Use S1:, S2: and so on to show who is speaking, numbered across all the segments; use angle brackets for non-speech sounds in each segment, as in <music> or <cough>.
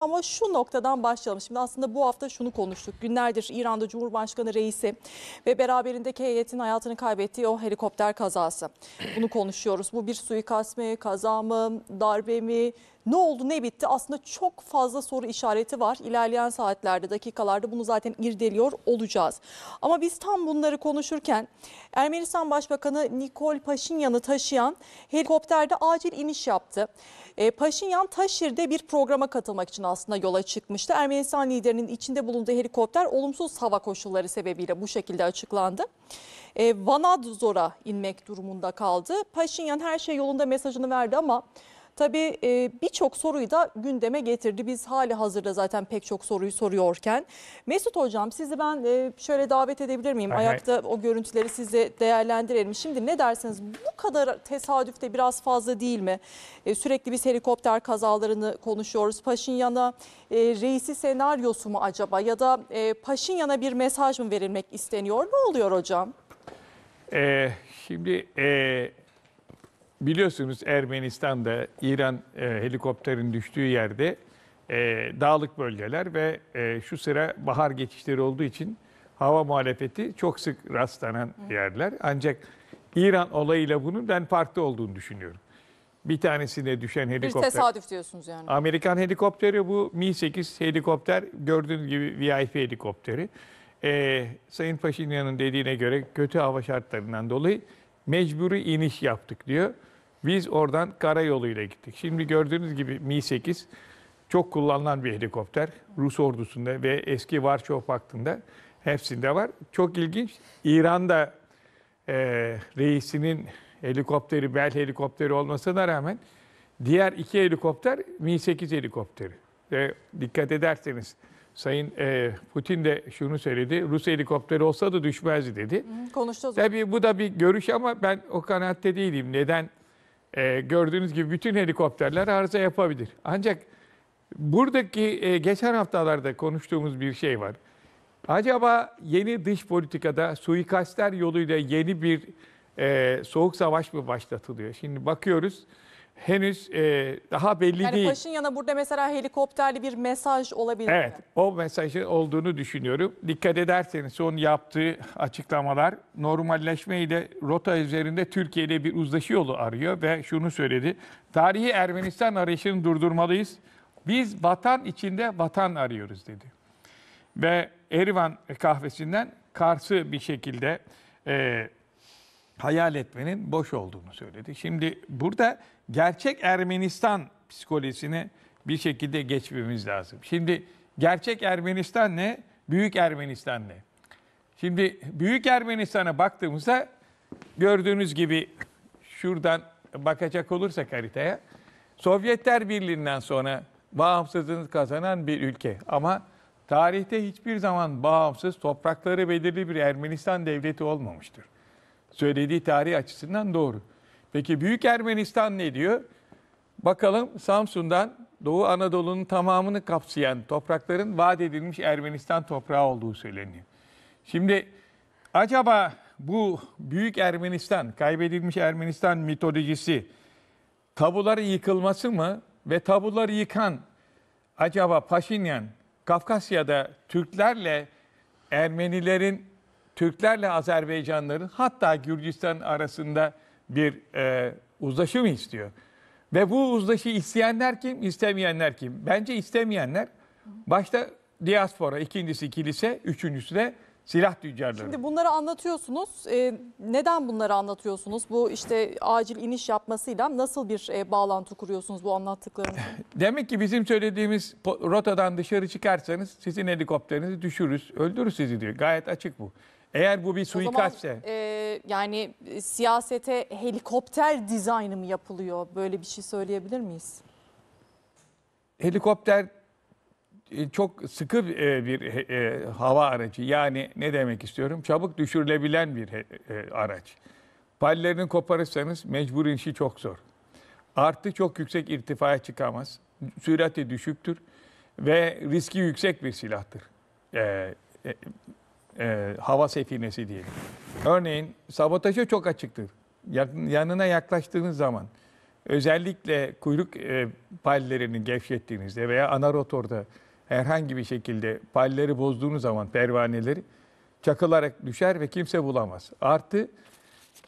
S1: Ama şu noktadan başlayalım. Şimdi aslında bu hafta şunu konuştuk. Günlerdir İran'da Cumhurbaşkanı reisi ve beraberindeki heyetin hayatını kaybettiği o helikopter kazası. Bunu konuşuyoruz. Bu bir suikast mi, kaza mı, darbe mi? Ne oldu, ne bitti? Aslında çok fazla soru işareti var. İlerleyen saatlerde, dakikalarda bunu zaten irdeliyor olacağız. Ama biz tam bunları konuşurken Ermenistan Başbakanı Nikol Paşinyan'ı taşıyan helikopterde acil iniş yaptı. E, Paşinyan Taşir'de bir programa katılmak için aslında yola çıkmıştı. Ermenistan liderinin içinde bulunduğu helikopter olumsuz hava koşulları sebebiyle bu şekilde açıklandı. E, Vanadzor'a inmek durumunda kaldı. Paşinyan her şey yolunda mesajını verdi ama... Tabii e, birçok soruyu da gündeme getirdi. Biz hali hazırda zaten pek çok soruyu soruyorken. Mesut Hocam sizi ben e, şöyle davet edebilir miyim? Hay Ayakta o görüntüleri size değerlendirelim. Şimdi ne dersiniz? Bu kadar tesadüfte biraz fazla değil mi? E, sürekli biz helikopter kazalarını konuşuyoruz. Paşinyan'a reisi senaryosu mu acaba? Ya da Paşinyan'a bir mesaj mı verilmek isteniyor? Ne oluyor hocam?
S2: Ee, şimdi... E biliyorsunuz Ermenistan'da İran e, helikopterin düştüğü yerde e, dağlık bölgeler ve e, şu sıra bahar geçişleri olduğu için hava muhalefeti çok sık rastlanan yerler. Ancak İran olayıyla bunun ben farklı olduğunu düşünüyorum. Bir tanesine düşen helikopter. Bir tesadüf diyorsunuz yani. Amerikan helikopteri bu Mi-8 helikopter gördüğünüz gibi VIP helikopteri. Ee, Sayın Paşinyan'ın dediğine göre kötü hava şartlarından dolayı mecburi iniş yaptık diyor. Biz oradan karayoluyla gittik. Şimdi gördüğünüz gibi Mi-8 çok kullanılan bir helikopter. Rus ordusunda ve eski Varşova Paktı'nda hepsinde var. Çok ilginç. İran'da e, reisinin helikopteri, bel helikopteri olmasına rağmen diğer iki helikopter Mi-8 helikopteri. E, dikkat ederseniz Sayın e, Putin de şunu söyledi. Rus helikopteri olsa da düşmezdi dedi. konuşacağız. Tabii bu da bir görüş ama ben o kanaatte değilim. Neden? E, gördüğünüz gibi bütün helikopterler arıza yapabilir. Ancak buradaki e, geçen haftalarda konuştuğumuz bir şey var. Acaba yeni dış politikada suikastler yoluyla yeni bir e, soğuk savaş mı başlatılıyor? Şimdi bakıyoruz henüz e, daha belli yani değil.
S1: yana burada mesela helikopterli bir mesaj olabilir Evet,
S2: mi? o mesajın olduğunu düşünüyorum. Dikkat ederseniz son yaptığı açıklamalar normalleşmeyle rota üzerinde Türkiye ile bir uzlaşı yolu arıyor ve şunu söyledi. Tarihi Ermenistan arayışını durdurmalıyız. Biz vatan içinde vatan arıyoruz dedi. Ve Erivan kahvesinden karşı bir şekilde e, hayal etmenin boş olduğunu söyledi. Şimdi burada gerçek Ermenistan psikolojisine bir şekilde geçmemiz lazım. Şimdi gerçek Ermenistan ne? Büyük Ermenistan ne? Şimdi Büyük Ermenistan'a baktığımızda gördüğünüz gibi şuradan bakacak olursak haritaya Sovyetler Birliği'nden sonra bağımsızlığını kazanan bir ülke. Ama tarihte hiçbir zaman bağımsız toprakları belirli bir Ermenistan devleti olmamıştır. Söylediği tarih açısından doğru. Peki Büyük Ermenistan ne diyor? Bakalım Samsun'dan Doğu Anadolu'nun tamamını kapsayan toprakların vaat edilmiş Ermenistan toprağı olduğu söyleniyor. Şimdi acaba bu Büyük Ermenistan, kaybedilmiş Ermenistan mitolojisi tabuları yıkılması mı ve tabuları yıkan acaba Paşinyan Kafkasya'da Türklerle Ermenilerin, Türklerle Azerbaycanların hatta Gürcistan arasında bir e, uzlaşı mı istiyor? Ve bu uzlaşı isteyenler kim, istemeyenler kim? Bence istemeyenler başta diaspora, ikincisi kilise, üçüncüsü de silah tüccarları. Şimdi
S1: bunları anlatıyorsunuz. Ee, neden bunları anlatıyorsunuz? Bu işte acil iniş yapmasıyla nasıl bir e, bağlantı kuruyorsunuz bu anlattıklarınızı?
S2: <laughs> Demek ki bizim söylediğimiz rotadan dışarı çıkarsanız sizin helikopterinizi düşürürüz, öldürür sizi diyor. Gayet açık bu. Eğer bu bir suikastse. Zaman,
S1: e, yani e, siyasete helikopter dizaynı mı yapılıyor? Böyle bir şey söyleyebilir miyiz?
S2: Helikopter e, çok sıkı e, bir hava aracı. Yani ne demek istiyorum? Çabuk düşürülebilen bir araç. Pallerini koparırsanız mecbur inişi çok zor. Artı çok yüksek irtifaya çıkamaz. Sürati düşüktür ve riski yüksek bir silahtır e, hava sefinesi diyelim. Örneğin sabotaja çok açıktır. Yanına yaklaştığınız zaman özellikle kuyruk e, pallerini gevşettiğinizde veya ana rotorda herhangi bir şekilde palleri bozduğunuz zaman pervaneleri çakılarak düşer ve kimse bulamaz. Artı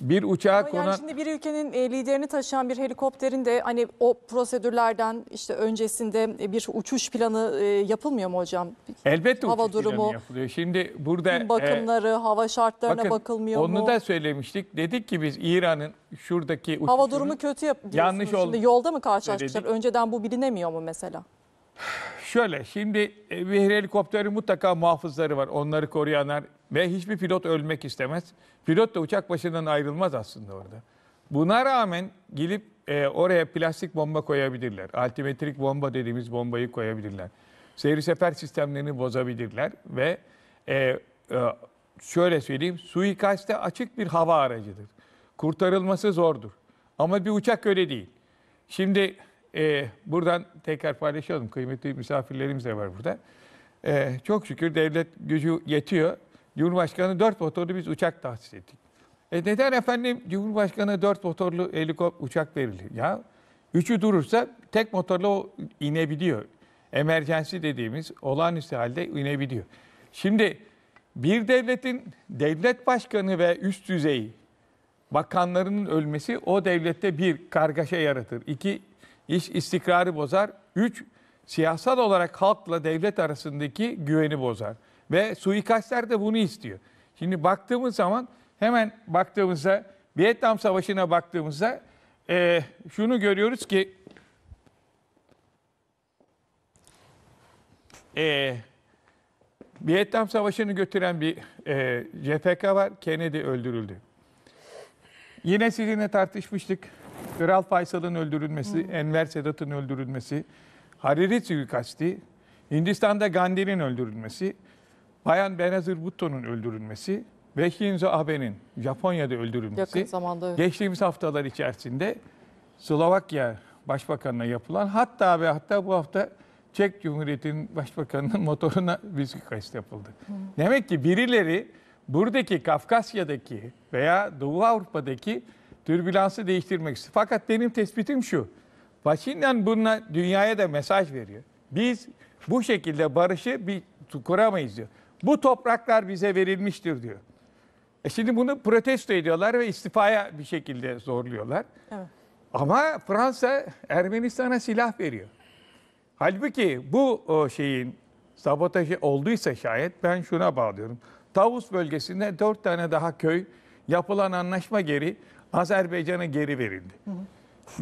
S2: bir uçağa konan... Yani şimdi
S1: bir ülkenin e, liderini taşıyan bir helikopterin de hani o prosedürlerden işte öncesinde e, bir uçuş planı e, yapılmıyor mu hocam?
S2: Elbette hava uçuş durumu, planı yapılıyor. Şimdi burada... Bakımları,
S1: e, hava şartlarına bakın, bakılmıyor onu mu? Onu da
S2: söylemiştik. Dedik ki biz İran'ın şuradaki uçuşunu... Hava durumu kötü yap yanlış oldu. Şimdi yolda mı karşılaşmışlar? Önceden
S1: bu bilinemiyor mu mesela? <sighs>
S2: şöyle şimdi bir e, helikopterin mutlaka muhafızları var. Onları koruyanlar ve hiçbir pilot ölmek istemez. Pilot da uçak başından ayrılmaz aslında orada. Buna rağmen gelip e, oraya plastik bomba koyabilirler. Altimetrik bomba dediğimiz bombayı koyabilirler. Seyri sefer sistemlerini bozabilirler ve e, e, şöyle söyleyeyim suikaste açık bir hava aracıdır. Kurtarılması zordur. Ama bir uçak öyle değil. Şimdi ee, buradan tekrar paylaşalım. Kıymetli misafirlerimiz de var burada. Ee, çok şükür devlet gücü yetiyor. Cumhurbaşkanı dört motorlu biz uçak tahsis ettik. E neden efendim Cumhurbaşkanı dört motorlu helikopter uçak verilir? Ya üçü durursa tek motorlu o inebiliyor. Emergensi dediğimiz olağanüstü halde inebiliyor. Şimdi bir devletin devlet başkanı ve üst düzey bakanlarının ölmesi o devlette bir kargaşa yaratır. iki iş istikrarı bozar. Üç, siyasal olarak halkla devlet arasındaki güveni bozar. Ve suikastler de bunu istiyor. Şimdi baktığımız zaman hemen baktığımızda Vietnam Savaşı'na baktığımızda e, şunu görüyoruz ki e, Vietnam Savaşı'nı götüren bir e, JFK var. Kennedy öldürüldü. Yine sizinle tartışmıştık. Töral Faysal'ın öldürülmesi, hmm. Enver Sedat'ın öldürülmesi, Hariri suikasti, Hindistan'da Gandhi'nin öldürülmesi, Bayan Benazir Bhutto'nun öldürülmesi ve Shinzo Abe'nin Japonya'da öldürülmesi Yakın zamanda, geçtiğimiz haftalar içerisinde Slovakya Başbakanı'na yapılan hatta ve hatta bu hafta Çek Cumhuriyeti'nin başbakanının <laughs> motoruna bir suikast yapıldı. Hı. Hmm. Demek ki birileri buradaki Kafkasya'daki veya Doğu Avrupa'daki türbülansı değiştirmek istiyor. Fakat benim tespitim şu. Washington bununla dünyaya da mesaj veriyor. Biz bu şekilde barışı bir kuramayız diyor. Bu topraklar bize verilmiştir diyor. E şimdi bunu protesto ediyorlar ve istifaya bir şekilde zorluyorlar. Evet. Ama Fransa Ermenistan'a silah veriyor. Halbuki bu şeyin sabotajı olduysa şayet ben şuna bağlıyorum. Tavus bölgesinde dört tane daha köy yapılan anlaşma geri Azerbaycan'a geri verildi. Hı hı.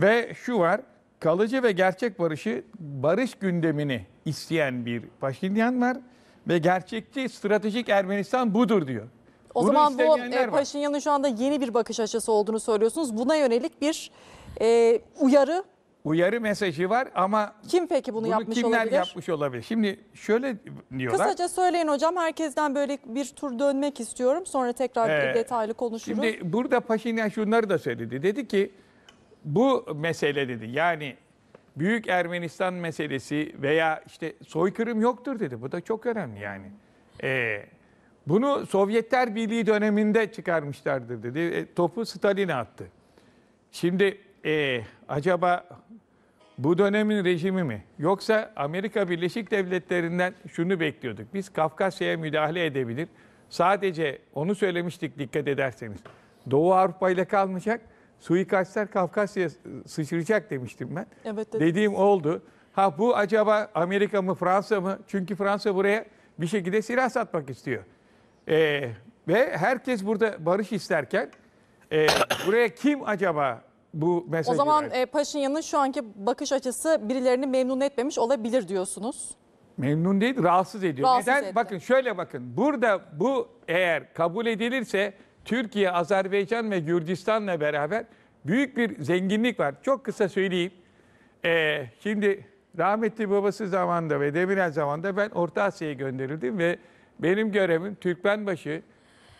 S2: Ve şu var, kalıcı ve gerçek barışı, barış gündemini isteyen bir Paşinyan var ve gerçekçi stratejik Ermenistan budur diyor.
S1: O Bunu zaman bu e, Paşinyan'ın şu anda yeni bir bakış açısı olduğunu söylüyorsunuz. Buna yönelik bir e, uyarı
S2: uyarı mesajı var ama
S1: kim peki bunu, bunu yapmış kimler olabilir? yapmış
S2: olabilir? Şimdi şöyle diyorlar. Kısaca
S1: söyleyin hocam herkesten böyle bir tur dönmek istiyorum. Sonra tekrar ee, detaylı konuşuruz. Şimdi
S2: burada Paşinyan şunları da söyledi. Dedi ki bu mesele dedi yani Büyük Ermenistan meselesi veya işte soykırım yoktur dedi. Bu da çok önemli yani. Ee, bunu Sovyetler Birliği döneminde çıkarmışlardır dedi. E, topu Stalin'e attı. Şimdi e, acaba bu dönemin rejimi mi? Yoksa Amerika Birleşik Devletleri'nden şunu bekliyorduk. Biz Kafkasya'ya müdahale edebilir. Sadece onu söylemiştik dikkat ederseniz. Doğu Avrupa ile kalmayacak, suikastlar Kafkasya'ya sıçrayacak demiştim ben. Evet, Dediğim oldu. Ha bu acaba Amerika mı Fransa mı? Çünkü Fransa buraya bir şekilde silah satmak istiyor. Ee, ve herkes burada barış isterken e, buraya kim acaba bu mesajı O zaman verdi.
S1: e, Paşinyan'ın şu anki bakış açısı birilerini memnun etmemiş olabilir diyorsunuz.
S2: Memnun değil, rahatsız ediyor. Rahatsız Neden? etti. Bakın şöyle bakın. Burada bu eğer kabul edilirse Türkiye, Azerbaycan ve Gürcistan'la beraber büyük bir zenginlik var. Çok kısa söyleyeyim. Ee, şimdi rahmetli babası zamanında ve Demirel zamanında ben Orta Asya'ya gönderildim ve benim görevim Türkmenbaşı,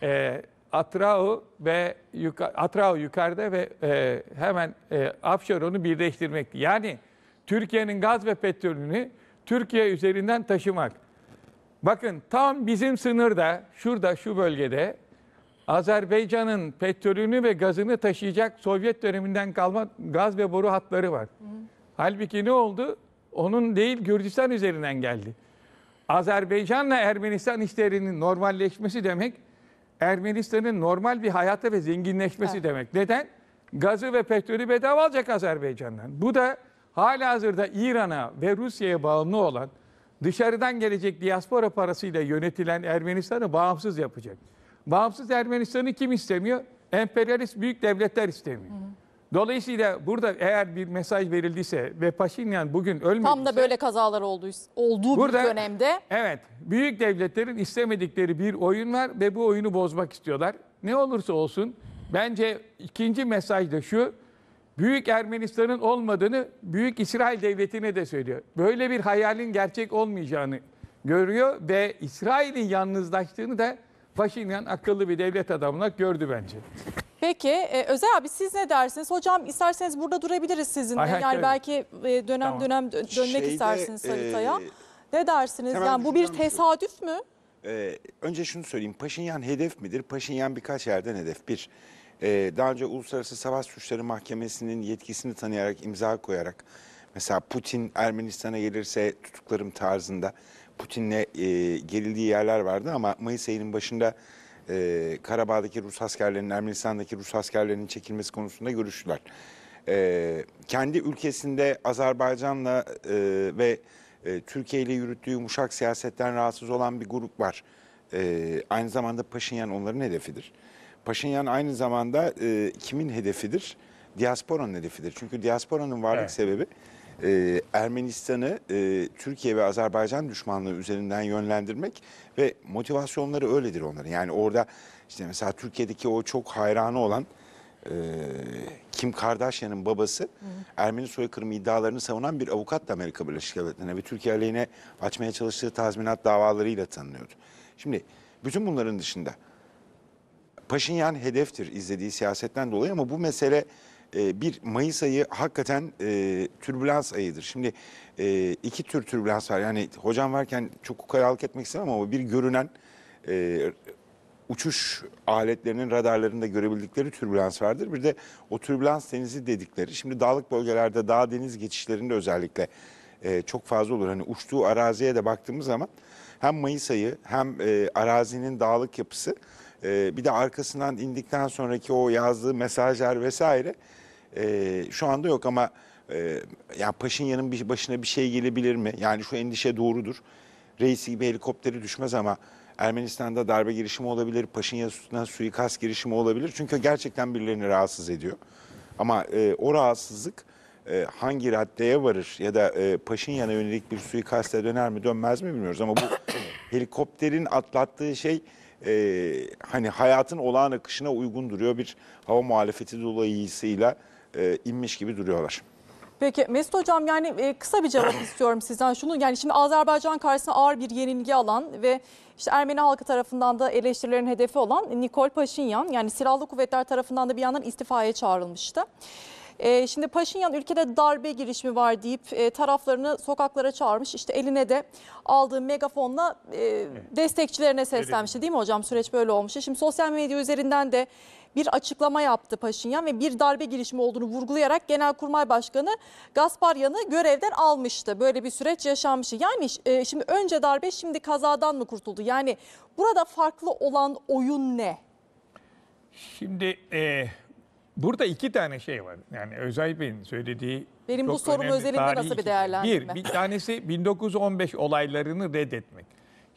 S2: e, Atrao ve yukarı, Atrao yukarıda ve e, hemen e, Afşoron'u birleştirmekti. Yani Türkiye'nin gaz ve petrolünü Türkiye üzerinden taşımak. Bakın tam bizim sınırda, şurada şu bölgede Azerbaycan'ın petrolünü ve gazını taşıyacak Sovyet döneminden kalma gaz ve boru hatları var. Hı. Halbuki ne oldu? Onun değil Gürcistan üzerinden geldi. Azerbaycan'la Ermenistan işlerinin normalleşmesi demek Ermenistan'ın normal bir hayata ve zenginleşmesi evet. demek. Neden? Gazı ve petrolü bedava alacak Azerbaycan'dan. Bu da hala hazırda İran'a ve Rusya'ya bağımlı olan dışarıdan gelecek diaspora parasıyla yönetilen Ermenistan'ı bağımsız yapacak. Bağımsız Ermenistan'ı kim istemiyor? Emperyalist büyük devletler istemiyor. Hı hı. Dolayısıyla burada eğer bir mesaj verildiyse ve Paşinyan bugün ölmediyse... Tam
S1: da böyle kazalar olduysa, olduğu burada, bir
S2: dönemde... Evet, büyük devletlerin istemedikleri bir oyun var ve bu oyunu bozmak istiyorlar. Ne olursa olsun bence ikinci mesaj da şu, Büyük Ermenistan'ın olmadığını Büyük İsrail Devleti'ne de söylüyor. Böyle bir hayalin gerçek olmayacağını görüyor ve İsrail'in yalnızlaştığını da Paşinyan akıllı bir devlet adamına gördü bence.
S1: Peki e, Özel abi siz ne dersiniz? Hocam isterseniz burada durabiliriz sizinle. Ay, yani belki e, dönem tamam. dönem dönmek Şeyde, istersiniz e, haritaya. E, ne dersiniz? Yani bu bir tesadüf mü?
S3: Ee, önce şunu söyleyeyim. Paşinyan hedef midir? Paşinyan birkaç yerden hedef. Bir, e, daha önce Uluslararası Savaş Suçları Mahkemesi'nin yetkisini tanıyarak, imza koyarak, mesela Putin Ermenistan'a gelirse tutuklarım tarzında Putin'le e, gerildiği yerler vardı ama Mayıs ayının başında e, Karabağ'daki Rus askerlerinin, Ermenistan'daki Rus askerlerinin çekilmesi konusunda görüştüler. E, kendi ülkesinde Azerbaycan'la e, ve e, Türkiye ile yürüttüğü yumuşak siyasetten rahatsız olan bir grup var. E, aynı zamanda Paşinyan onların hedefidir. Paşinyan aynı zamanda e, kimin hedefidir? Diasporanın hedefidir. Çünkü diasporanın varlık evet. sebebi e, Ermenistan'ı e, Türkiye ve Azerbaycan düşmanlığı üzerinden yönlendirmek ve motivasyonları öyledir onların. Yani orada işte mesela Türkiye'deki o çok hayranı olan e, Kim Kardashian'ın babası Hı. Ermeni soykırımı iddialarını savunan bir avukat da Amerika Birleşik Devletleri'ne ve Türkiye aleyhine açmaya çalıştığı tazminat davalarıyla tanınıyordu. Şimdi bütün bunların dışında Paşinyan hedeftir izlediği siyasetten dolayı ama bu mesele e, bir Mayıs ayı hakikaten e, türbülans ayıdır. Şimdi e, iki tür türbülans var. Yani hocam varken çok ukalalık etmek istemem ama bir görünen e, uçuş aletlerinin radarlarında görebildikleri türbülans vardır. Bir de o türbülans denizi dedikleri. Şimdi dağlık bölgelerde dağ deniz geçişlerinde özellikle e, çok fazla olur. Hani uçtuğu araziye de baktığımız zaman hem Mayıs ayı hem e, arazinin dağlık yapısı e, bir de arkasından indikten sonraki o yazdığı mesajlar vesaire e, şu anda yok ama e, ya Paşinyan'ın bir başına bir şey gelebilir mi? Yani şu endişe doğrudur. Reisi gibi helikopteri düşmez ama Ermenistan'da darbe girişimi olabilir, Paşinyan'a suikast girişimi olabilir. Çünkü gerçekten birilerini rahatsız ediyor. Ama e, o rahatsızlık e, hangi raddeye varır ya da e, Paşinyan'a yönelik bir suikaste döner mi dönmez mi bilmiyoruz. Ama bu <coughs> helikopterin atlattığı şey e, hani hayatın olağan akışına uygun duruyor bir hava muhalefeti dolayısıyla e, inmiş gibi duruyorlar.
S1: Peki Mesut Hocam yani e, kısa bir cevap <clears throat> istiyorum sizden şunu. Yani şimdi Azerbaycan karşısında ağır bir yenilgi alan ve işte Ermeni halkı tarafından da eleştirilerin hedefi olan Nikol Paşinyan yani silahlı kuvvetler tarafından da bir yandan istifaya çağrılmıştı. E, şimdi Paşinyan ülkede darbe girişimi var deyip e, taraflarını sokaklara çağırmış. İşte eline de aldığı megafonla e, destekçilerine seslenmişti değil mi hocam? Süreç böyle olmuştu. Şimdi sosyal medya üzerinden de bir açıklama yaptı Paşinyan ve bir darbe girişimi olduğunu vurgulayarak Genelkurmay Başkanı Gasparyan'ı görevden almıştı. Böyle bir süreç yaşanmıştı. Yani e, şimdi önce darbe şimdi kazadan mı kurtuldu? Yani burada farklı olan oyun ne?
S2: Şimdi e, burada iki tane şey var. Yani Özay Bey'in söylediği Benim çok bu sorum özelinde nasıl şey. bir değerlendirme? Bir, bir tanesi 1915 olaylarını reddetmek.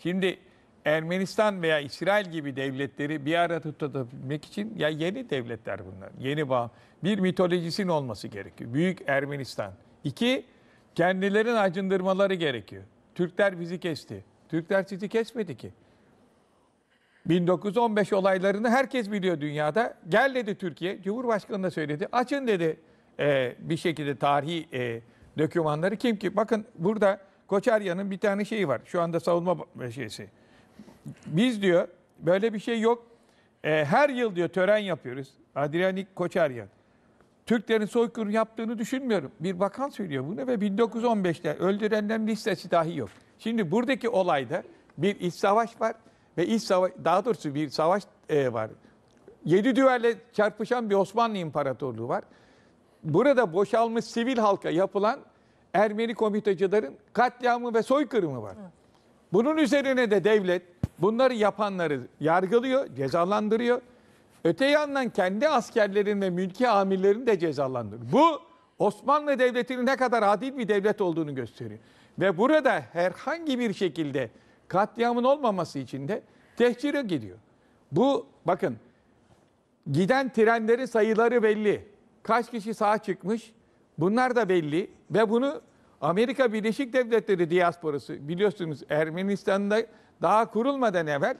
S2: Şimdi Ermenistan veya İsrail gibi devletleri bir arada tutabilmek için ya yeni devletler bunlar, yeni bağ. Bir mitolojisinin olması gerekiyor. Büyük Ermenistan. İki, kendilerin acındırmaları gerekiyor. Türkler bizi kesti. Türkler sizi kesmedi ki. 1915 olaylarını herkes biliyor dünyada. Gel dedi Türkiye, Cumhurbaşkanı da söyledi. Açın dedi e, bir şekilde tarihi e, dokümanları. Kim ki? Bakın burada Koçarya'nın bir tane şeyi var. Şu anda savunma şeysi biz diyor böyle bir şey yok. E, her yıl diyor tören yapıyoruz. Adrianik Koçaryan. Türklerin soykırım yaptığını düşünmüyorum. Bir bakan söylüyor bunu ve 1915'te öldürenlerin listesi dahi yok. Şimdi buradaki olayda bir iç savaş var ve iç savaş, daha doğrusu bir savaş e, var. Yedi düverle çarpışan bir Osmanlı İmparatorluğu var. Burada boşalmış sivil halka yapılan Ermeni komitacıların katliamı ve soykırımı var. Evet. Bunun üzerine de devlet bunları yapanları yargılıyor, cezalandırıyor. Öte yandan kendi askerlerini ve mülki amirlerini de cezalandırıyor. Bu Osmanlı Devleti'nin ne kadar adil bir devlet olduğunu gösteriyor. Ve burada herhangi bir şekilde katliamın olmaması için de tehcire gidiyor. Bu bakın giden trenlerin sayıları belli. Kaç kişi sağ çıkmış bunlar da belli ve bunu Amerika Birleşik Devletleri diasporası biliyorsunuz Ermenistan'da daha kurulmadan evvel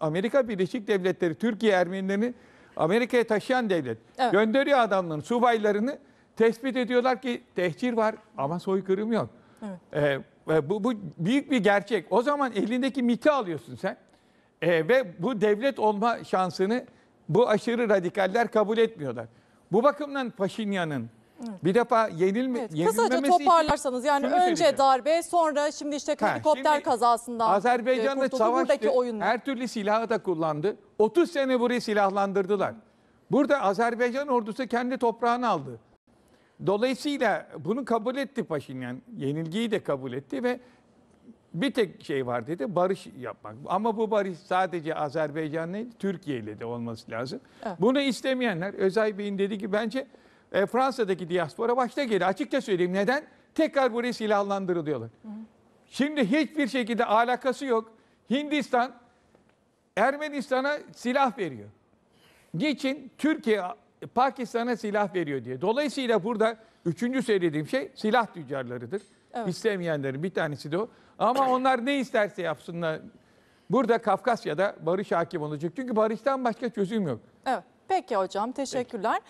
S2: Amerika Birleşik Devletleri Türkiye Ermenilerini Amerika'ya taşıyan devlet. Evet. Gönderiyor adamların subaylarını tespit ediyorlar ki tehcir var ama soykırım yok. Evet. Ee, bu, bu büyük bir gerçek. O zaman elindeki miti alıyorsun sen. Ee, ve bu devlet olma şansını bu aşırı radikaller kabul etmiyorlar. Bu bakımdan Paşinyan'ın bir defa yenilme, evet, Kısaca toparlarsanız yani önce
S1: darbe sonra şimdi işte Ha, helikopter şimdi kazasından Azerbaycan'la e, kurtuldu. Buradaki savaştı. oyun.
S2: Her türlü silahı da kullandı. 30 sene burayı silahlandırdılar. Burada Azerbaycan ordusu kendi toprağını aldı. Dolayısıyla bunu kabul etti Paşinyan. Yenilgiyi de kabul etti ve bir tek şey var dedi barış yapmak. Ama bu barış sadece Azerbaycan değil Türkiye ile de olması lazım. Evet. Bunu istemeyenler Özay Bey'in dedi ki bence e, Fransa'daki diaspora başta geliyor. Açıkça söyleyeyim neden? Tekrar buraya silahlandırılıyorlar. Hı. Şimdi hiçbir şekilde alakası yok. Hindistan Ermenistan'a silah veriyor. Niçin? Türkiye Pakistan'a silah veriyor diye. Dolayısıyla burada üçüncü söylediğim şey silah tüccarlarıdır. Evet. İstemeyenlerin bir tanesi de o. Ama onlar ne isterse yapsınlar. Burada Kafkasya'da barış hakim olacak. Çünkü barıştan başka çözüm yok.
S1: Evet. Peki hocam teşekkürler. Peki.